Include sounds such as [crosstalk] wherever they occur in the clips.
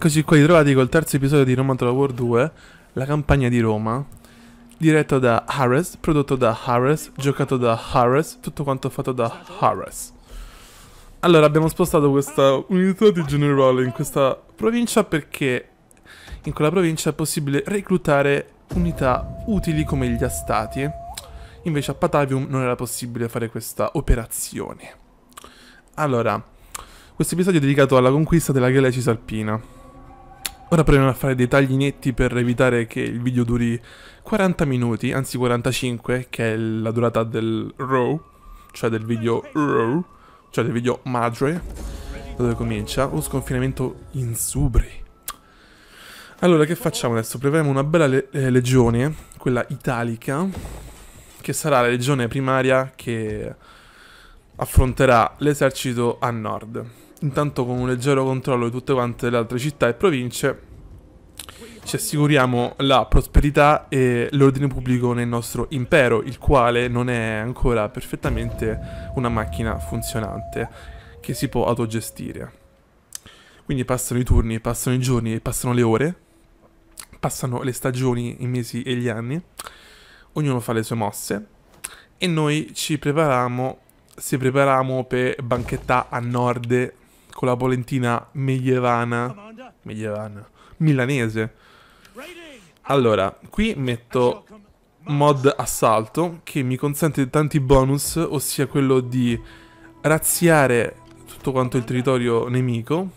Eccoci qua ritrovati col terzo episodio di Roma Total War 2, la campagna di Roma, diretto da Harris, prodotto da Harris, giocato da Harris, tutto quanto fatto da Harris. Allora, abbiamo spostato questa unità di generale in questa provincia perché in quella provincia è possibile reclutare unità utili come gli astati. Invece a Patavium non era possibile fare questa operazione. Allora, questo episodio è dedicato alla conquista della Grecia cisalpina. Ora proviamo a fare dei tagli netti per evitare che il video duri 40 minuti, anzi 45, che è la durata del RAW, cioè del video RAW, cioè del video Madre, dove comincia, lo sconfinamento in insubri. Allora, che facciamo adesso? Prevemo una bella le eh, legione, quella italica, che sarà la legione primaria che affronterà l'esercito a nord intanto con un leggero controllo di tutte quante le altre città e province ci assicuriamo la prosperità e l'ordine pubblico nel nostro impero, il quale non è ancora perfettamente una macchina funzionante che si può autogestire. Quindi passano i turni, passano i giorni, passano le ore, passano le stagioni, i mesi e gli anni, ognuno fa le sue mosse e noi ci prepariamo, si prepariamo per banchetta a nord con la Polentina Meglierana. Meglierana. Milanese. Allora, qui metto mod assalto che mi consente tanti bonus, ossia quello di razziare tutto quanto il territorio nemico,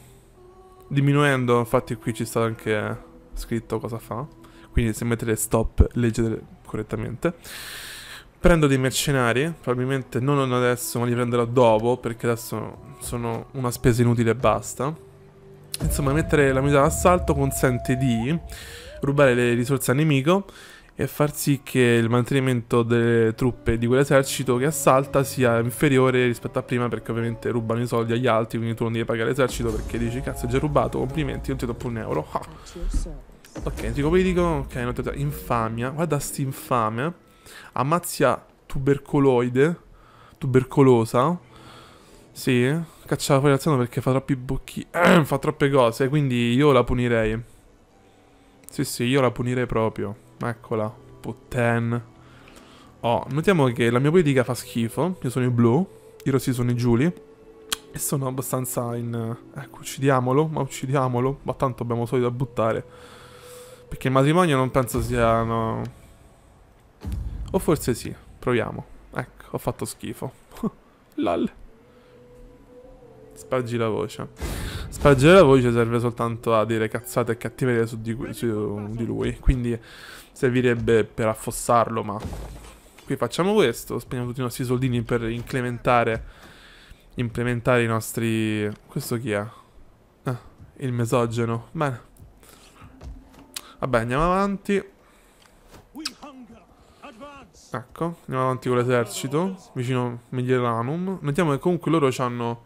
diminuendo, infatti qui ci sta anche scritto cosa fa, quindi se mettete stop leggete correttamente. Prendo dei mercenari, probabilmente non adesso ma li prenderò dopo perché adesso sono una spesa inutile e basta. Insomma mettere la unità d'assalto consente di rubare le risorse al nemico e far sì che il mantenimento delle truppe di quell'esercito che assalta sia inferiore rispetto a prima perché ovviamente rubano i soldi agli altri quindi tu non devi pagare l'esercito perché dici cazzo è già rubato complimenti non ti do più un euro ah. ok antico politico ok infamia guarda sti infame Ammazia tubercoloide. Tubercolosa. Sì. Caccia fuori seno perché fa troppi bocchi. [clears throat] fa troppe cose. Quindi io la punirei. Sì, sì, io la punirei proprio. Eccola. Putten. Oh, notiamo che la mia politica fa schifo. Io sono i blu. I rossi sono i giuli. E sono abbastanza in... Ecco, uccidiamolo, ma uccidiamolo. Ma tanto abbiamo soldi da buttare. Perché il matrimonio non penso sia... No, o forse sì, proviamo. Ecco, ho fatto schifo. [laughs] Lol. Spargi la voce. Spargere la voce serve soltanto a dire cazzate e cattiverie su di, su di lui. Quindi servirebbe per affossarlo, ma... Qui facciamo questo, spendiamo tutti i nostri soldini per incrementare... Implementare i nostri... Questo chi è? Ah, il mesogeno. Bene. Vabbè, andiamo avanti. Ecco, andiamo avanti con l'esercito, vicino a Mediolanum. Notiamo che comunque loro hanno...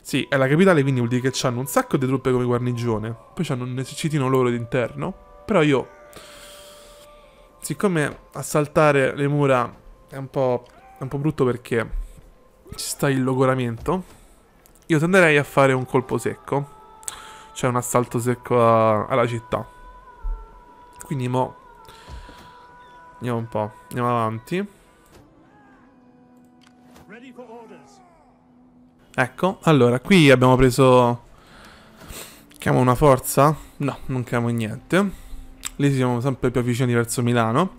Sì, è la capitale, quindi vuol dire che hanno un sacco di truppe come guarnigione. Poi hanno un esercitino loro d'interno. Però io... Siccome assaltare le mura è un po', è un po brutto perché ci sta il logoramento, io tenderei a fare un colpo secco. Cioè un assalto secco a... alla città. Quindi mo Andiamo un po'. Andiamo avanti. Ecco, allora, qui abbiamo preso... Chiamo una forza? No, non chiamo niente. Lì siamo sempre più avvicini verso Milano.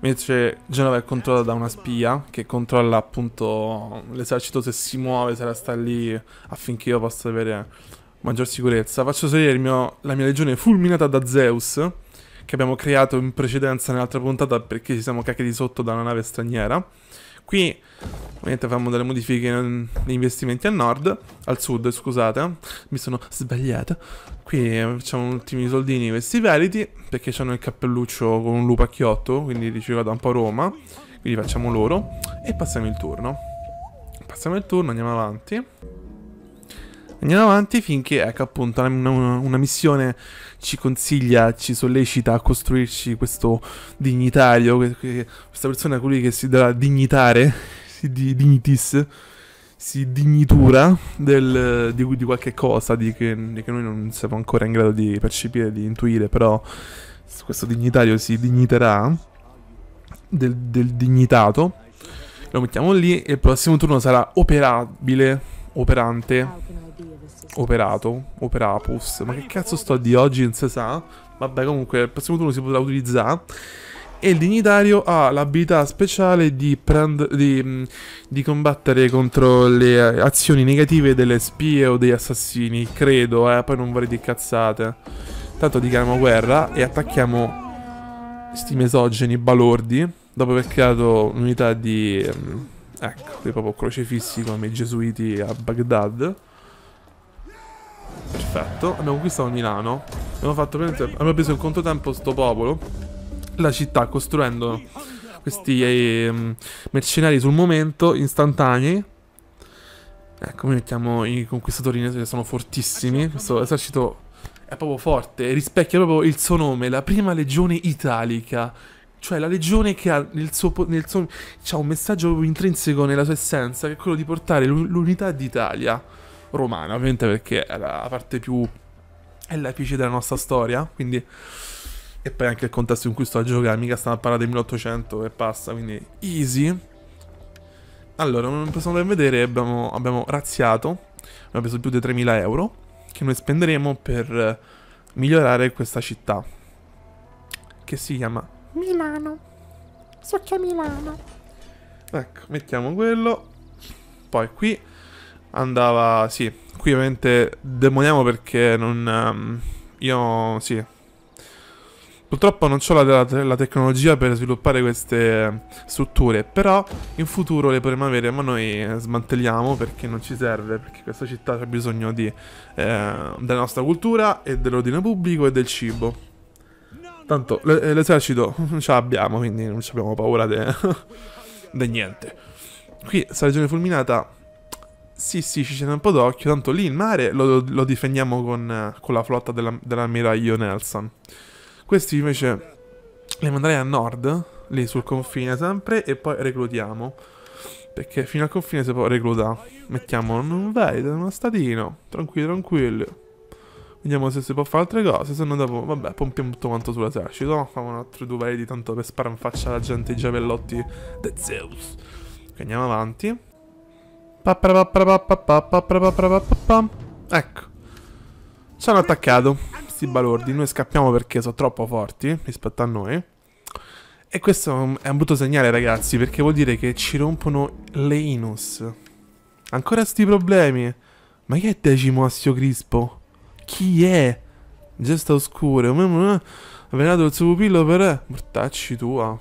Invece Genova è controllata da una spia che controlla appunto l'esercito se si muove, se la sta lì affinché io possa avere maggior sicurezza. Faccio salire mio, la mia legione fulminata da Zeus che abbiamo creato in precedenza nell'altra puntata perché ci siamo cacchi di sotto da una nave straniera. Qui ovviamente facciamo delle modifiche negli investimenti al nord, al sud scusate, mi sono sbagliato. Qui eh, facciamo ultimi soldini questi veliti perché hanno il cappelluccio con un lupacchiotto, quindi riciclato un po' Roma, quindi facciamo loro e passiamo il turno. Passiamo il turno, andiamo avanti. Andiamo avanti finché, ecco appunto, una, una, missione ci consiglia, ci sollecita a costruirci questo dignitario, que, que, questa persona, colui che si dovrà dignitare, [laughs] si di, dignitis, si dignitura del, di, di, qualche cosa di che, di che, noi non siamo ancora in grado di percepire, di intuire, però questo dignitario si digniterà del, del dignitato. Lo mettiamo lì e il prossimo turno sarà operabile, operante Operato, Operapus. Ma che cazzo sto di oggi non si sa. Vabbè, comunque, il prossimo turno si potrà utilizzare. E il dignitario ha l'abilità speciale di, prend... di, mm, di, combattere contro le eh, azioni negative delle spie o degli assassini, credo, eh. Poi non vorrei di cazzate. Tanto dichiariamo guerra e attacchiamo sti mesogeni balordi. Dopo aver creato un'unità di... Mm, ecco, dei proprio crocefissi come i gesuiti a Baghdad perfetto. Abbiamo conquistato Milano. Abbiamo, fatto, abbiamo preso in contotempo sto popolo. La città costruendo questi eh, mercenari sul momento, istantanei. Ecco, noi mettiamo i conquistatori che sono fortissimi. Questo esercito è proprio forte, rispecchia proprio il suo nome, la prima legione italica. Cioè la legione che ha nel suo, nel suo, ha un messaggio intrinseco nella sua essenza, che è quello di portare l'unità d'Italia romana, ovviamente perché è la parte più... è l'epice della nostra storia, quindi... E poi anche il contesto in cui sto a giocare, mica stanno a parlare del 1800 e passa, quindi easy. Allora, come possiamo vedere, abbiamo, abbiamo razziato, abbiamo preso più di 3.000 euro, che noi spenderemo per migliorare questa città, che si chiama Milano. So che Milano. Ecco, mettiamo quello. Poi qui andava, sì, qui ovviamente demoniamo perché non... Um, io, sì, Purtroppo non ho la, la, la, tecnologia per sviluppare queste strutture, però in futuro le potremo avere, ma noi smantelliamo perché non ci serve, perché questa città ha bisogno di, eh, della nostra cultura e dell'ordine pubblico e del cibo. Tanto eh, l'esercito non ce l'abbiamo, quindi non abbiamo paura di [laughs] niente. Qui, sta regione fulminata, sì, sì, ci c'è un po' d'occhio, tanto lì il mare lo, lo difendiamo con, con, la flotta della, dell'ammiraglio Nelson. Questi invece li manderei a nord, lì sul confine sempre, e poi reclutiamo. Perché fino al confine si può reclutare. Mettiamo un vedo, uno statino, tranquillo, tranquillo. Vediamo se si può fare altre cose, se no dopo, vabbè, pompiamo tutto quanto sull'esercito. Facciamo un altro due vedi, tanto per sparare in faccia alla gente i giavellotti di Zeus. Quindi andiamo avanti. Ecco. Sono attaccato. Sti balordi. Noi scappiamo perché sono troppo forti rispetto a noi. E questo è un brutto segnale, ragazzi, perché vuol dire che ci rompono le Inus. Ancora sti problemi. Ma chi è Decimo Assio Crispo? Chi è? Gesta oscuro. Avvenato il suo pupillo per... Mortacci tua.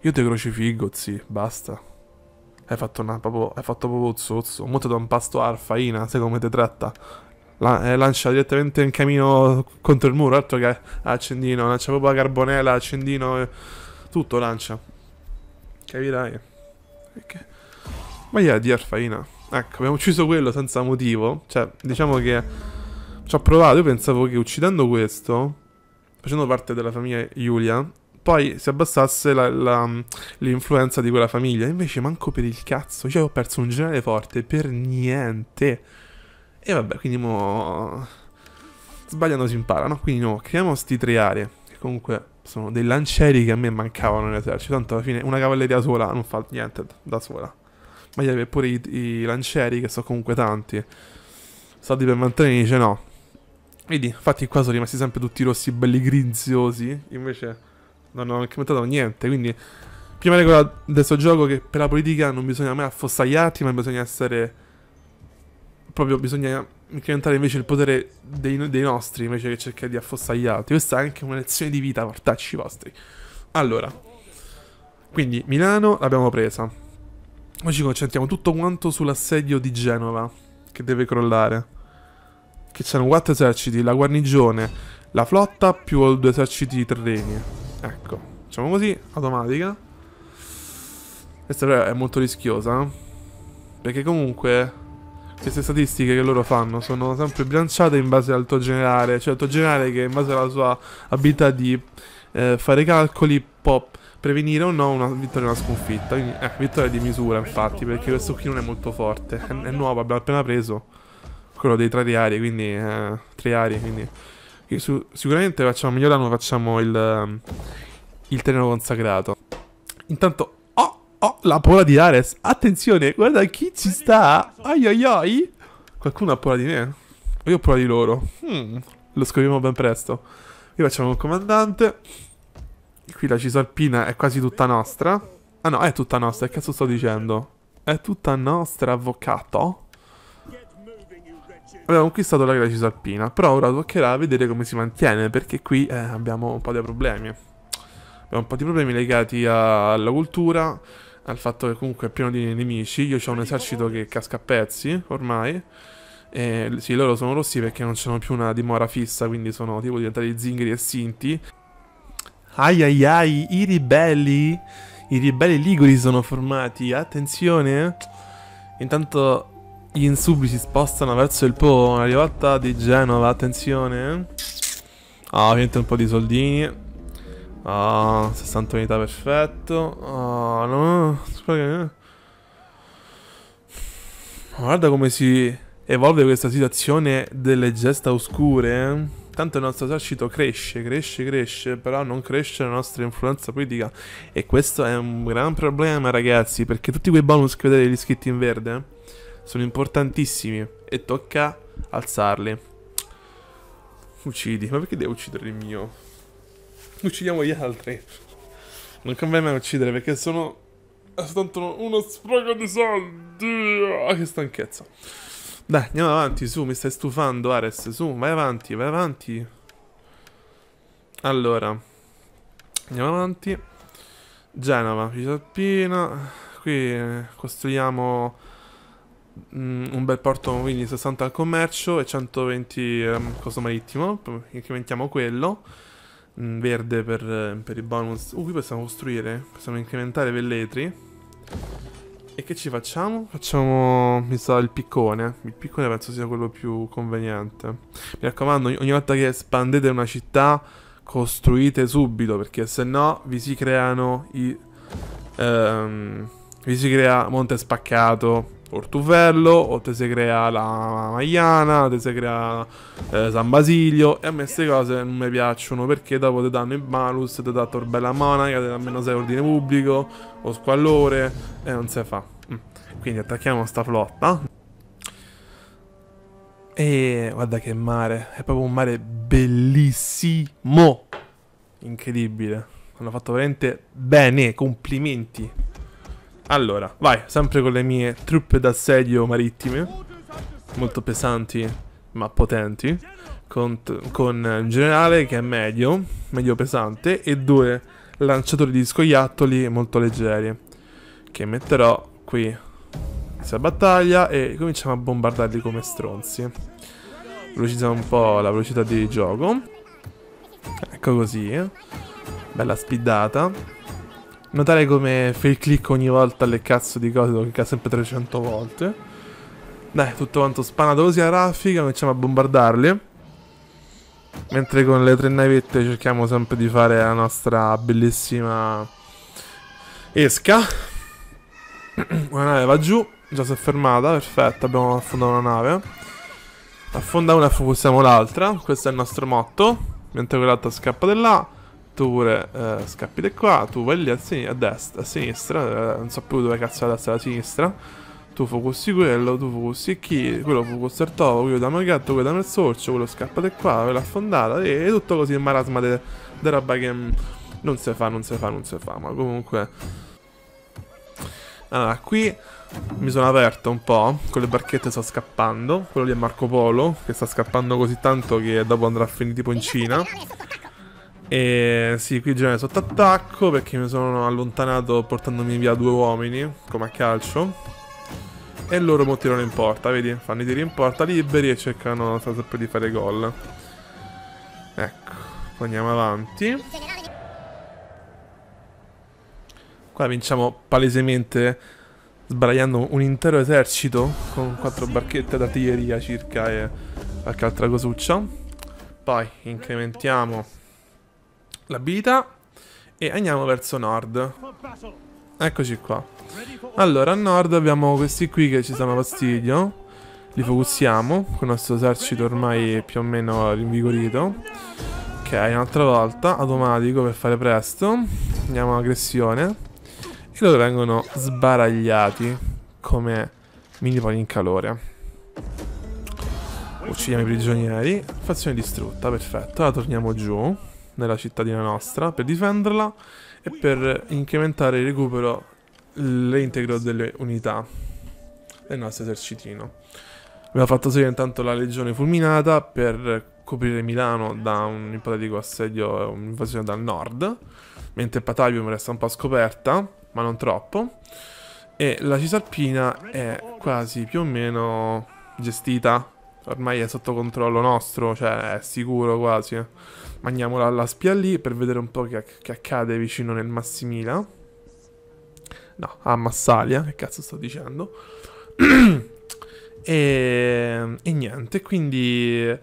Io te crocifigo zi. Basta hai fatto, una, proprio, hai fatto proprio il sozzo. Molto da un pasto a faina, sai come ti tratta? La, eh, lancia direttamente in camino contro il muro, altro che accendino, lancia proprio la carbonella, accendino, eh, tutto lancia. Capirai. Perché? Ma yeah, di Arfaina. Ecco, abbiamo ucciso quello senza motivo. Cioè, diciamo che ci ho provato, io pensavo che uccidendo questo, facendo parte della famiglia Giulia, poi si abbassasse la, la, mm, l'influenza di quella famiglia. Invece manco per il cazzo, cioè ho perso un generale forte per niente. E vabbè, quindi mo... Sbagliando si impara, no? Quindi no, creiamo sti tre aree, che comunque sono dei lancieri che a me mancavano nell'esercito, tanto alla fine una cavalleria sola non fa niente da sola. Ma gli aveva pure i, i lancieri, che sono comunque tanti. Soldi per mantenere, dice no. Vedi, infatti qua sono rimasti sempre tutti rossi belli grinziosi, invece non ho incrementato niente, quindi prima regola di questo gioco è che per la politica non bisogna mai affossaiarti, ma bisogna essere proprio bisogna incrementare invece il potere dei, dei nostri invece che cercare di affossaiarti. Questa è anche una lezione di vita, portacci vostri. Allora, quindi Milano l'abbiamo presa. Noi ci concentriamo tutto quanto sull'assedio di Genova, che deve crollare. Che c'erano quattro eserciti, la guarnigione, la flotta più due eserciti terreni. Facciamo così, automatica. Questa però è molto rischiosa. Eh. Perché comunque queste statistiche che loro fanno sono sempre bilanciate in base al tuo generale. Cioè il tuo generale che in base alla sua abilità di eh, fare calcoli può prevenire o no una vittoria e una sconfitta. Quindi, eh, vittoria di misura infatti, perché questo qui non è molto forte. È, è nuovo, abbiamo appena preso quello dei tre ari, quindi... Eh, tre ari, quindi... Su, sicuramente facciamo migliorare, facciamo il il terreno consacrato. Intanto, oh, oh, la pola di Ares. Attenzione, guarda chi ci sta. Ai ai ai. Qualcuno ha pola di me? Io ho pola di loro. Hmm, lo scopriremo ben presto. Qui facciamo un comandante. Qui la Cisalpina è quasi tutta nostra. Ah no, è tutta nostra, che cazzo sto dicendo? È tutta nostra, avvocato. Abbiamo conquistato la Grecia Alpina, però ora toccherà vedere come si mantiene, perché qui eh, abbiamo un po' dei problemi. Abbiamo un po' di problemi legati a, alla cultura, al fatto che comunque è pieno di nemici. Io ho un esercito che casca a pezzi ormai. E, sì, loro sono rossi perché non c'è più una dimora fissa, quindi sono tipo diventati zingari e sinti. Ai ai ai, i ribelli. I ribelli liguri sono formati. Attenzione. Intanto gli insubi si spostano verso il Po. Una rivolta di Genova, attenzione. Ah, niente un po' di soldini. Ah, oh, 60 unità, perfetto. Oh, no. Guarda come si evolve questa situazione delle gesta oscure. Eh. Tanto il nostro esercito cresce, cresce, cresce, però non cresce la nostra influenza politica. E questo è un gran problema, ragazzi, perché tutti quei bonus che vedete gli scritti in verde eh, sono importantissimi e tocca alzarli. Uccidi, ma perché devo uccidere il mio? uccidiamo gli altri. Non conviene mai uccidere perché sono è soltanto uno spreco di soldi. Ah, che stanchezza. Dai, andiamo avanti, su, mi stai stufando, Ares, su, vai avanti, vai avanti. Allora, andiamo avanti. Genova, Cisalpina. Qui costruiamo mm, un bel porto, quindi 60 al commercio e 120 um, coso marittimo. Incrementiamo quello verde per, per i bonus. Uh, qui possiamo costruire, possiamo incrementare i velletri. E che ci facciamo? Facciamo, mi sa, il piccone. Il piccone penso sia quello più conveniente. Mi raccomando, ogni volta che espandete una città, costruite subito, perché se no vi si creano i... Ehm, vi si crea monte spaccato Ortufello, o te si crea la Maiana, te si crea eh, San Basilio e a me queste cose non mi piacciono perché dopo ti danno il malus, ti dà bella monaca, ti dà meno 6 ordine pubblico o squallore e non si fa. Mm. Quindi attacchiamo sta flotta. E guarda che mare, è proprio un mare bellissimo, incredibile. Hanno fatto veramente bene, complimenti. Allora, vai, sempre con le mie truppe d'assedio marittime, molto pesanti ma potenti, con, con un generale che è medio, medio pesante, e due lanciatori di scoiattoli molto leggeri, che metterò qui inizia la battaglia e cominciamo a bombardarli come stronzi. Velocizziamo un po' la velocità di gioco. Ecco così. Eh. Bella speedata. Notare come fai click ogni volta alle cazzo di cose, lo clicca sempre 300 volte. Dai, tutto quanto spanato così a raffica, cominciamo a bombardarli. Mentre con le tre navette cerchiamo sempre di fare la nostra bellissima esca. [clears throat] Una nave va giù, già si è fermata, perfetto, abbiamo affondato una nave. Affonda una e focussiamo l'altra, questo è il nostro motto. Mentre quell'altra scappa di là oppure eh, scappi da qua, tu vai lì a, sin- a destra, a sinistra, eh, non so più dove cazzo è la destra e la sinistra, tu focussi quello, tu focussi chi, quello focussa il topo, quello da il gatto, quello dà il sorcio, quello scappa da qua, quello affondata, e, e tutto così il marasma di roba che mm, non si fa, non si fa, non si fa, ma comunque... Allora, qui mi sono aperto un po', con le barchette sto scappando, quello lì è Marco Polo, che sta scappando così tanto che dopo andrà a finire tipo in Cina. E sì, qui già è sotto attacco perché mi sono allontanato portandomi via due uomini, come a calcio. E loro mo tirano in porta, vedi? Fanno i tiri in porta liberi e cercano sempre di fare gol. Ecco, andiamo avanti. Qua vinciamo palesemente sbraiando un intero esercito con quattro barchette d'artiglieria circa e qualche altra cosuccia. Poi incrementiamo l'abilità e andiamo verso nord. Eccoci qua. Allora, a nord abbiamo questi qui che ci stanno fastidio. Li focussiamo, con il nostro esercito ormai più o meno rinvigorito. Ok, un'altra volta, automatico per fare presto. Andiamo aggressione. E loro vengono sbaragliati come mini minipoli in calore. Uccidiamo i prigionieri. Fazione distrutta, perfetto. Ora torniamo giù nella cittadina nostra per difenderla e per incrementare il recupero l'integro delle unità del nostro esercitino. Abbiamo fatto seguire intanto la legione fulminata per coprire Milano da un ipotetico assedio e un'invasione dal nord, mentre Patalium resta un po' scoperta, ma non troppo, e la Cisalpina è quasi più o meno gestita, ormai è sotto controllo nostro, cioè è sicuro quasi. Mandiamola alla spia lì per vedere un po' che, che accade vicino nel Massimila. No, a Massalia, che cazzo sto dicendo? e, e niente, quindi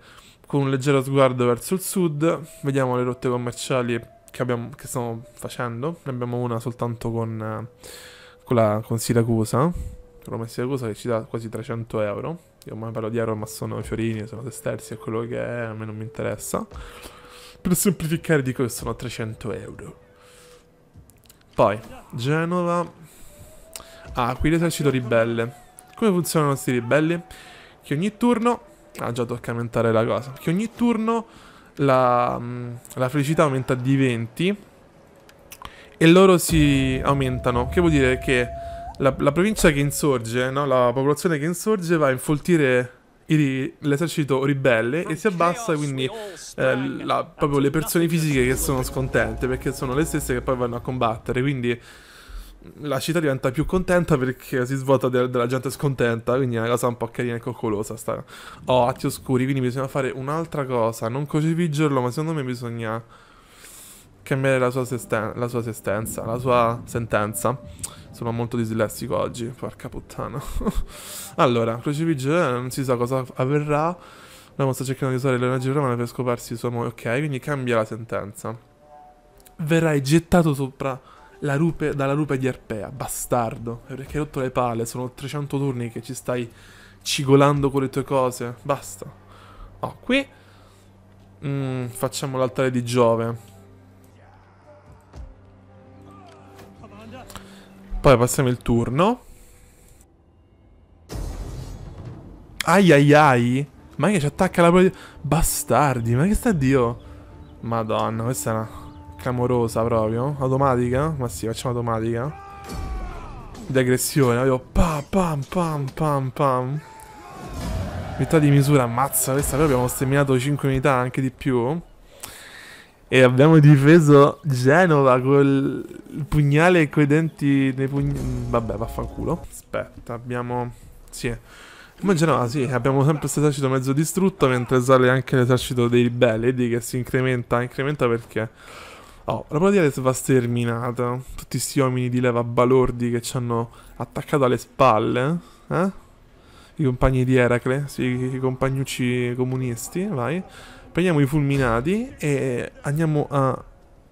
con un leggero sguardo verso il sud, vediamo le rotte commerciali che, abbiamo, che stiamo facendo. Ne abbiamo una soltanto con, con, la, con Siracusa, Roma e Siracusa che ci dà quasi 300 euro. Io ormai parlo di euro, ma sono fiorini, sono sesterzi, è quello che è, a me non mi interessa. Per semplificare dico che sono 300 euro. Poi, Genova... Ah, qui l'esercito ribelle. Come funzionano questi ribelli? Che ogni turno... Ah, già tocca aumentare la cosa. Che ogni turno la, mm, la felicità aumenta di 20 e loro si aumentano. Che vuol dire che la, la provincia che insorge, no? la popolazione che insorge va a infoltire i, l'esercito ribelle e si abbassa quindi eh, la, proprio le persone fisiche che sono scontente perché sono le stesse che poi vanno a combattere quindi la città diventa più contenta perché si svuota de- della gente scontenta, quindi è una cosa un po' carina e coccolosa. Sta. Oh, atti oscuri, quindi bisogna fare un'altra cosa, non crocifiggerlo, ma secondo me bisogna cambiare la sua, sesten- la sua sentenza, la sua sentenza. Sono molto dislessico oggi, porca puttana. [laughs] allora, crocevigile eh, non si sa cosa avverrà. L'uomo sta cercando di usare l'energia romana per scoparsi il suo amore. Ok, quindi cambia la sentenza. Verrai gettato sopra la rupe, dalla rupe di Arpea, bastardo. Perché hai rotto le palle, sono 300 turni che ci stai cigolando con le tue cose. Basta. Oh, qui... Mm, facciamo l'altare di Giove. Poi passiamo il turno. Ai ai ai. Ma che ci attacca la politica? Bastardi, ma che sta Dio? Madonna, questa è una clamorosa proprio. Automatica? Ma sì, facciamo automatica. Di aggressione, proprio pam pam pam pam pam. Metà di misura, ammazza questa, però abbiamo sterminato 5 unità, anche di più e abbiamo difeso Genova col pugnale e coi denti nei pugni... Vabbè, vaffanculo. Aspetta, abbiamo... Sì. Come Genova, sì, abbiamo sempre questo esercito mezzo distrutto, mentre sale anche l'esercito dei ribelli, che si incrementa, incrementa perché... Oh, la Polonia va sterminata. Tutti questi uomini di leva balordi che ci hanno attaccato alle spalle, eh? I compagni di Eracle, sì, i compagnucci comunisti, vai. Prendiamo i fulminati e andiamo a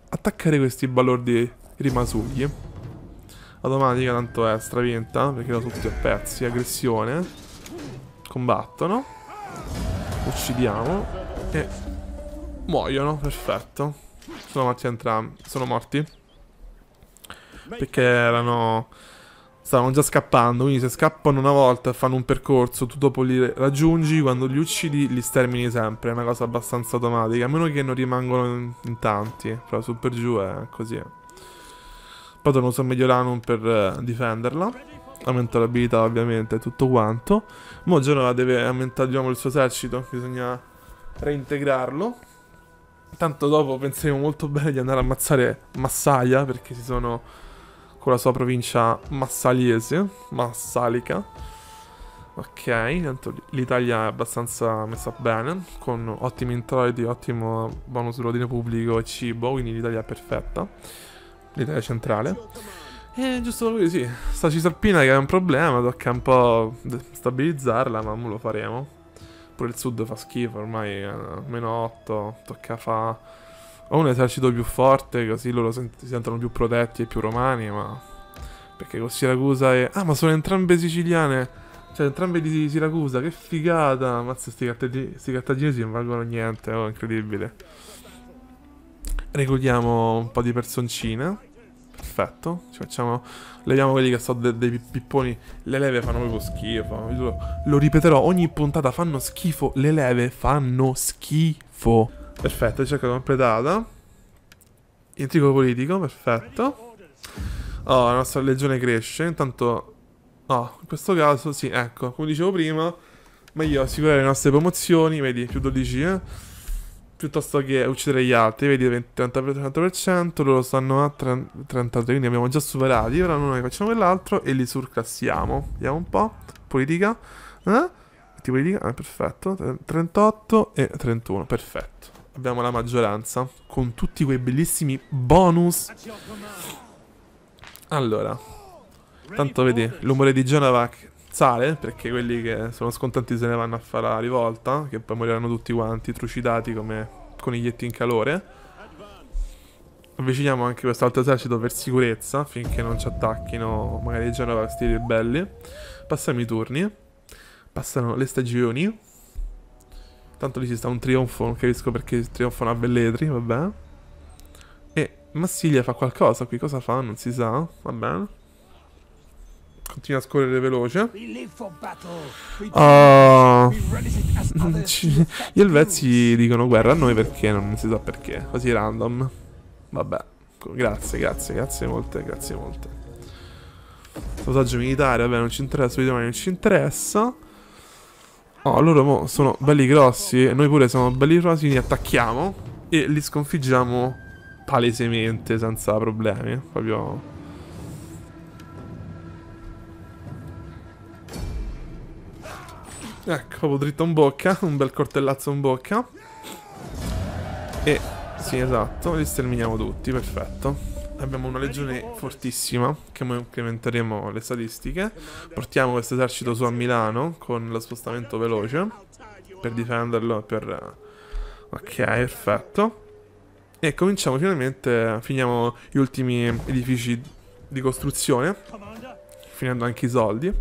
attaccare questi balordi rimasugli. Automatica tanto è stravinta, perché sono tutti a pezzi. Aggressione. Combattono. Uccidiamo. E muoiono, perfetto. Sono morti entrambi. Sono morti. Perché erano stavano già scappando, quindi se scappano una volta e fanno un percorso, tu dopo li raggiungi, quando li uccidi li stermini sempre, è una cosa abbastanza automatica, a meno che non rimangano in, in tanti, però su per giù è così. Poi torno su Mediolanum per eh, difenderla, aumenta l'abilità ovviamente, tutto quanto. Mo Genova deve aumentare di diciamo, il suo esercito, bisogna reintegrarlo. Tanto dopo penseremo molto bene di andare a ammazzare Massaia, perché si sono con la sua provincia massaliese, massalica. Ok, intanto l'Italia è abbastanza messa bene, con ottimi introiti, ottimo bonus sull'ordine pubblico e cibo, quindi l'Italia è perfetta. L'Italia centrale. E giusto così, sì, sta Cisalpina che è un problema, tocca un po' stabilizzarla, ma lo faremo. Pure il sud fa schifo, ormai è meno 8, tocca fa o un esercito più forte, così loro sent- si sentono più protetti e più romani, ma... Perché con Siracusa e... Ah, ma sono entrambe siciliane! Cioè, entrambe di Siracusa, che figata! Mazza, sti, cartag- sti cartaginesi non valgono niente, oh, incredibile. Reclutiamo un po' di personcine. Perfetto, ci facciamo... Leviamo quelli che sono de- dei pipponi. Le leve fanno proprio schifo. Lo ripeterò ogni puntata, fanno schifo. Le leve fanno schifo. Perfetto, ricerca completata. Intrigo politico, perfetto. Oh, la nostra legione cresce. Intanto, oh, in questo caso, sì, ecco, come dicevo prima, meglio assicurare le nostre promozioni, vedi, più 12, eh? Piuttosto che uccidere gli altri, vedi, 30-30%, loro stanno a 33, quindi abbiamo già superati. Ora noi facciamo quell'altro e li surclassiamo. Vediamo un po'. Politica. Eh? politica? Ah, perfetto. 38 e 31, perfetto abbiamo la maggioranza con tutti quei bellissimi bonus. Allora, tanto vedi, l'umore di Genova sale perché quelli che sono scontenti se ne vanno a fare la rivolta, che poi moriranno tutti quanti trucidati come coniglietti in calore. Avviciniamo anche quest'altro esercito per sicurezza, finché non ci attacchino magari Genova questi ribelli. Passiamo i turni, passano le stagioni, Tanto lì ci sta un trionfo, non capisco perché trionfano a Velletri, vabbè. E Massiglia fa qualcosa qui, cosa fa? Non si sa, va bene. Continua a scorrere veloce. Oh. Gli elvezzi dicono guerra a noi perché non si sa perché. Così random. Vabbè. Grazie, grazie, grazie molte, grazie molte. Sabotaggio militare, vabbè, non ci interessa, vediamo non ci interessa. Oh, loro sono belli grossi e noi pure siamo belli grossi, li attacchiamo e li sconfiggiamo palesemente, senza problemi. Proprio... Ecco, proprio dritto in bocca, un bel cortellazzo in bocca. E sì, esatto, li sterminiamo tutti, perfetto abbiamo una legione fortissima che incrementeremo le statistiche. Portiamo questo esercito su a Milano con lo spostamento veloce per difenderlo. Per... Ok, perfetto. E cominciamo finalmente, finiamo gli ultimi edifici di costruzione, finendo anche i soldi.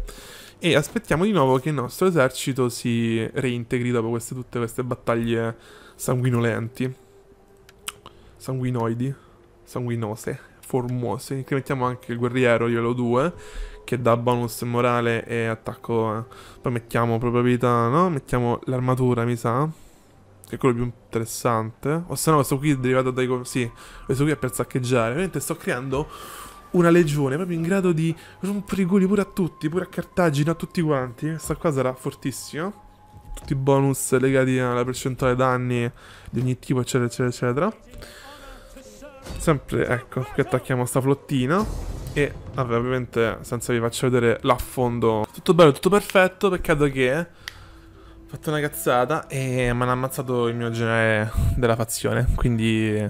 E aspettiamo di nuovo che il nostro esercito si reintegri dopo queste, tutte queste battaglie sanguinolenti. Sanguinoidi sanguinose, formose, che mettiamo anche il guerriero livello 2, che dà bonus morale e attacco. Eh. Poi mettiamo probabilità, no? Mettiamo l'armatura, mi sa. Che è quello più interessante. O se no, questo qui è derivato dai... Sì, questo qui è per saccheggiare. Ovviamente sto creando una legione proprio in grado di rompere i culi pure a tutti, pure a Cartagine, a tutti quanti. Questa qua sarà fortissima. Tutti i bonus legati alla percentuale danni di ogni tipo, eccetera, eccetera, eccetera. Sempre, ecco, qui attacchiamo sta flottina e, vabbè, ovviamente senza vi faccio vedere l'affondo. Tutto bello, tutto perfetto, peccato che ho fatto una cazzata e mi hanno ammazzato il mio genere della fazione, quindi...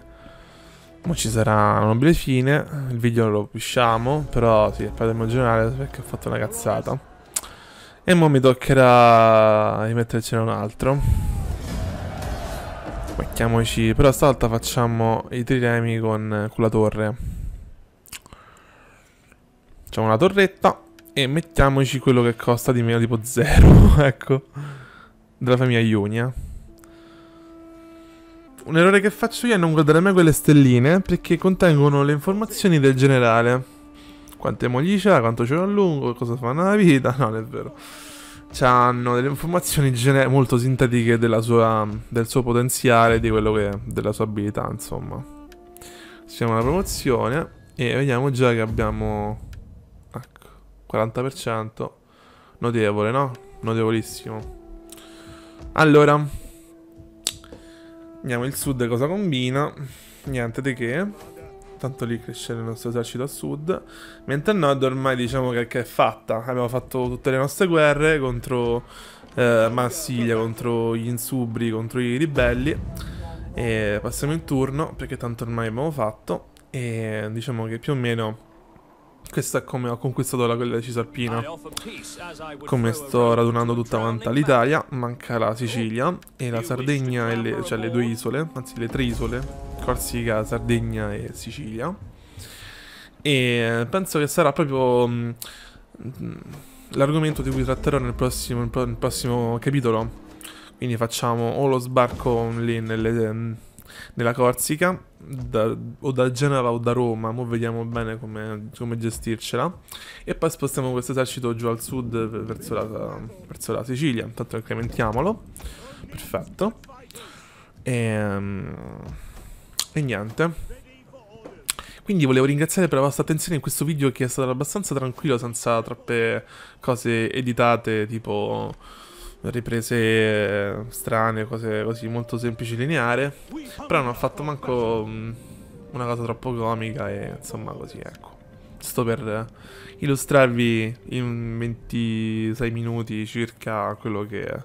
ora ci sarà una nobile fine, il video lo pusciamo, però sì, è parte del mio generale perché ho fatto una cazzata. E ora mi toccherà rimettercene un altro. Mettiamoci... Però stavolta facciamo i triremi con, con la torre. Facciamo una torretta e mettiamoci quello che costa di meno tipo zero, [laughs] ecco. Della famiglia Ionia. Un errore che faccio io è non guardare mai quelle stelline perché contengono le informazioni del generale. Quante mogli c'ha, quanto c'è a lungo, cosa fa nella vita, [laughs] no, non è vero hanno delle informazioni molto sintetiche sua, del suo potenziale, è, della sua abilità, insomma. Siamo alla promozione e vediamo già che abbiamo... Ecco, 40%. Notevole, no? Notevolissimo. Allora, vediamo il sud cosa combina. Niente di che tanto lì cresce il nostro esercito a sud, mentre a nord ormai diciamo che, che, è fatta, abbiamo fatto tutte le nostre guerre contro eh, Marsiglia, contro gli insubri, contro i ribelli, e passiamo il turno perché tanto ormai abbiamo fatto e diciamo che più o meno questo è come ho conquistato la quella cisalpina. Come sto radunando tutta quanta l'Italia, manca la Sicilia e la Sardegna, e le, cioè le due isole, anzi le tre isole, Corsica, Sardegna e Sicilia. E eh, penso che sarà proprio mm, mm, l'argomento di cui tratterò nel prossimo, nel prossimo, capitolo. Quindi facciamo o lo sbarco lì nelle, mm, nella Corsica, da, o da Genova o da Roma, ora vediamo bene come, come, gestircela. E poi spostiamo questo esercito giù al sud verso la, verso la Sicilia, intanto incrementiamolo. Perfetto. E, ehm, e niente. Quindi volevo ringraziare per la vostra attenzione in questo video che è stato abbastanza tranquillo, senza troppe cose editate, tipo riprese strane, cose così molto semplici, lineare. Però non ho fatto manco mm, una cosa troppo comica e insomma così, ecco. Sto per illustrarvi in 26 minuti circa quello che,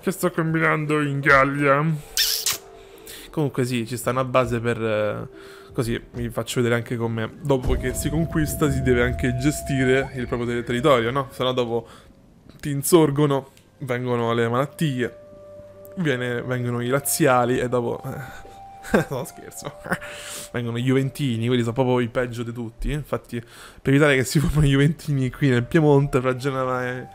che sto combinando in Gallia. Comunque sì, ci sta una base per... Eh, così vi faccio vedere anche come dopo che si conquista si deve anche gestire il proprio territorio, no? Sennò dopo ti insorgono, vengono le malattie, viene, vengono i razziali e dopo... Eh, [laughs] no scherzo, [laughs] vengono i Juventini, quelli sono proprio i peggio di tutti. Infatti per evitare che si formano i Juventini qui nel Piemonte, fra Genova e...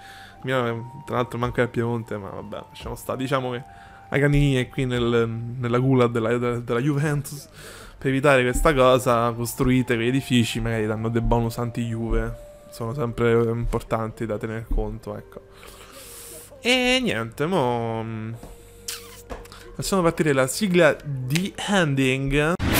tra l'altro manca il Piemonte, ma vabbè, lasciamo stare. Diciamo che a Canini qui nel, nella gula della, della, Juventus. Per evitare questa cosa costruite quegli edifici, magari danno dei bonus anti-Juve. Sono sempre importanti da tener conto, ecco. E niente, mo... Mm, lasciamo partire la sigla di ending.